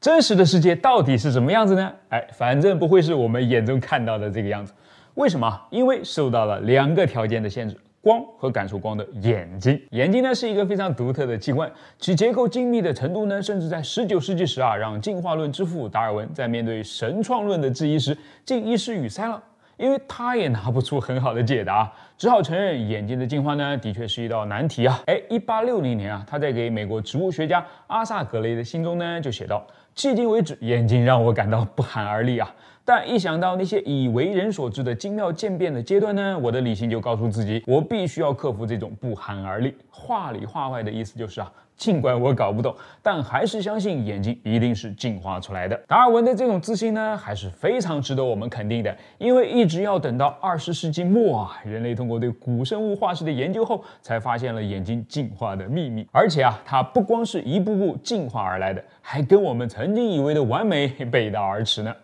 真实的世界到底是什么样子呢？哎，反正不会是我们眼中看到的这个样子。为什么？因为受到了两个条件的限制：光和感受光的眼睛。眼睛呢是一个非常独特的器官，其结构精密的程度呢，甚至在十九世纪时啊，让进化论之父达尔文在面对神创论的质疑时，竟一时语塞了。因为他也拿不出很好的解答，只好承认眼睛的进化呢，的确是一道难题啊！哎，一八六零年啊，他在给美国植物学家阿萨格雷的信中呢，就写道：“迄今为止，眼睛让我感到不寒而栗啊。”但一想到那些已为人所知的精妙渐变的阶段呢，我的理性就告诉自己，我必须要克服这种不寒而栗。话里话外的意思就是啊，尽管我搞不懂，但还是相信眼睛一定是进化出来的。达尔文的这种自信呢，还是非常值得我们肯定的。因为一直要等到二十世纪末啊，人类通过对古生物化石的研究后，才发现了眼睛进化的秘密。而且啊，它不光是一步步进化而来的，还跟我们曾经以为的完美背道而驰呢。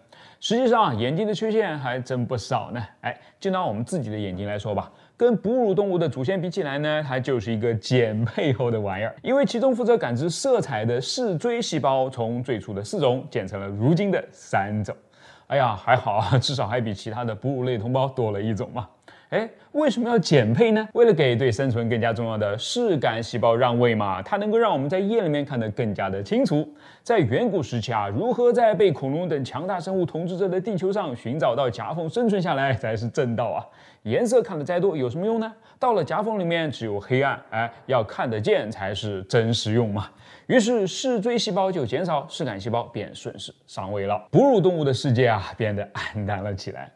实际上啊，眼睛的缺陷还真不少呢。哎，就拿我们自己的眼睛来说吧，跟哺乳动物的祖先比起来呢，它就是一个减配后的玩意儿，因为其中负责感知色彩的视锥细胞从最初的四种减成了如今的三种。哎呀，还好啊，至少还比其他的哺乳类同胞多了一种嘛。哎，为什么要减配呢？为了给对生存更加重要的视感细胞让位嘛。它能够让我们在夜里面看得更加的清楚。在远古时期啊，如何在被恐龙等强大生物统治着的地球上寻找到夹缝生存下来才是正道啊。颜色看得再多有什么用呢？到了夹缝里面只有黑暗，哎，要看得见才是真实用嘛。于是视锥细胞就减少，视感细胞便顺势上位了。哺乳动物的世界啊，变得暗淡了起来。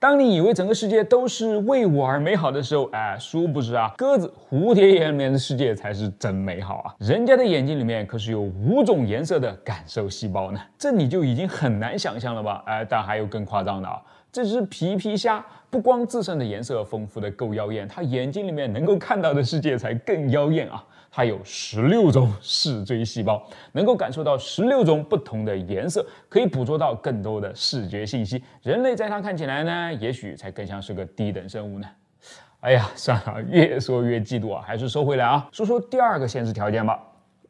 当你以为整个世界都是为我而美好的时候，哎，殊不知啊，鸽子、蝴蝶眼里面的世界才是真美好啊！人家的眼睛里面可是有五种颜色的感受细胞呢，这你就已经很难想象了吧？哎，但还有更夸张的啊！这只皮皮虾不光自身的颜色丰富的够妖艳，它眼睛里面能够看到的世界才更妖艳啊！它有十六种视锥细胞，能够感受到十六种不同的颜色，可以捕捉到更多的视觉信息。人类在它看起来呢，也许才更像是个低等生物呢。哎呀，算了，越说越嫉妒啊，还是收回来啊。说说第二个限制条件吧。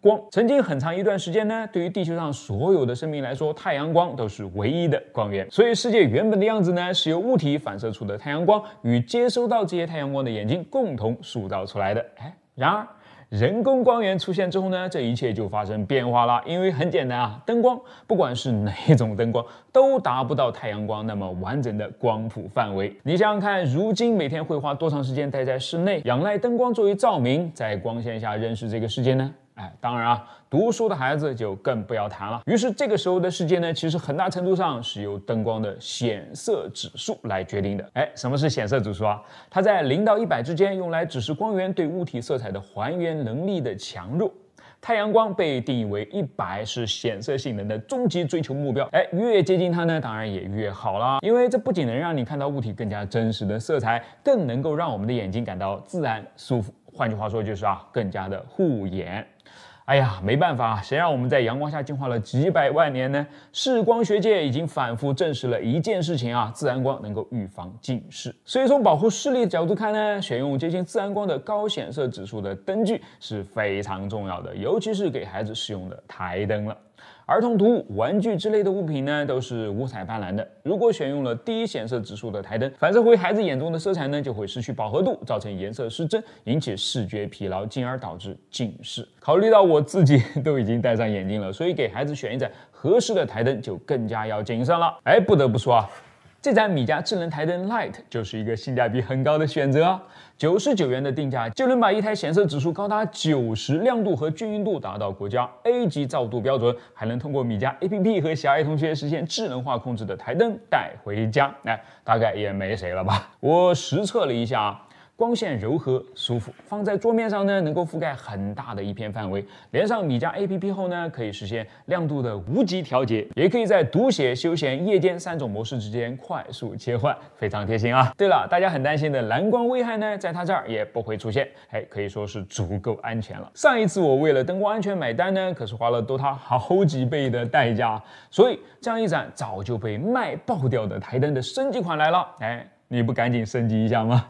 光，曾经很长一段时间呢，对于地球上所有的生命来说，太阳光都是唯一的光源。所以世界原本的样子呢，是由物体反射出的太阳光与接收到这些太阳光的眼睛共同塑造出来的。哎，然而。人工光源出现之后呢，这一切就发生变化了。因为很简单啊，灯光不管是哪一种灯光，都达不到太阳光那么完整的光谱范围。你想想看，如今每天会花多长时间待在室内，仰赖灯光作为照明，在光线下认识这个世界呢？哎，当然啊，读书的孩子就更不要谈了。于是这个时候的世界呢，其实很大程度上是由灯光的显色指数来决定的。哎，什么是显色指数啊？它在零到一百之间，用来指示光源对物体色彩的还原能力的强弱。太阳光被定义为一百，是显色性能的终极追求目标。哎，越接近它呢，当然也越好啦，因为这不仅能让你看到物体更加真实的色彩，更能够让我们的眼睛感到自然舒服。换句话说，就是啊，更加的护眼。哎呀，没办法啊，谁让我们在阳光下进化了几百万年呢？视光学界已经反复证实了一件事情啊，自然光能够预防近视。所以从保护视力的角度看呢，选用接近自然光的高显色指数的灯具是非常重要的，尤其是给孩子使用的台灯了。儿童图物、玩具之类的物品呢，都是五彩斑斓的。如果选用了低显色指数的台灯，反射回孩子眼中的色彩呢，就会失去饱和度，造成颜色失真，引起视觉疲劳，进而导致近视。考虑到我自己都已经戴上眼镜了，所以给孩子选一盏合适的台灯就更加要谨慎了。哎，不得不说啊。这盏米家智能台灯 Light 就是一个性价比很高的选择，九十九元的定价就能把一台显色指数高达九十、亮度和均匀度达到国家 A 级照度标准，还能通过米家 A P P 和小爱同学实现智能化控制的台灯带回家，那大概也没谁了吧？我实测了一下。光线柔和、舒服，放在桌面上呢，能够覆盖很大的一片范围。连上米家 APP 后呢，可以实现亮度的无极调节，也可以在读写、休闲、夜间三种模式之间快速切换，非常贴心啊。对了，大家很担心的蓝光危害呢，在它这儿也不会出现，哎，可以说是足够安全了。上一次我为了灯光安全买单呢，可是花了多它好几倍的代价。所以，这样一盏早就被卖爆掉的台灯的升级款来了，哎，你不赶紧升级一下吗？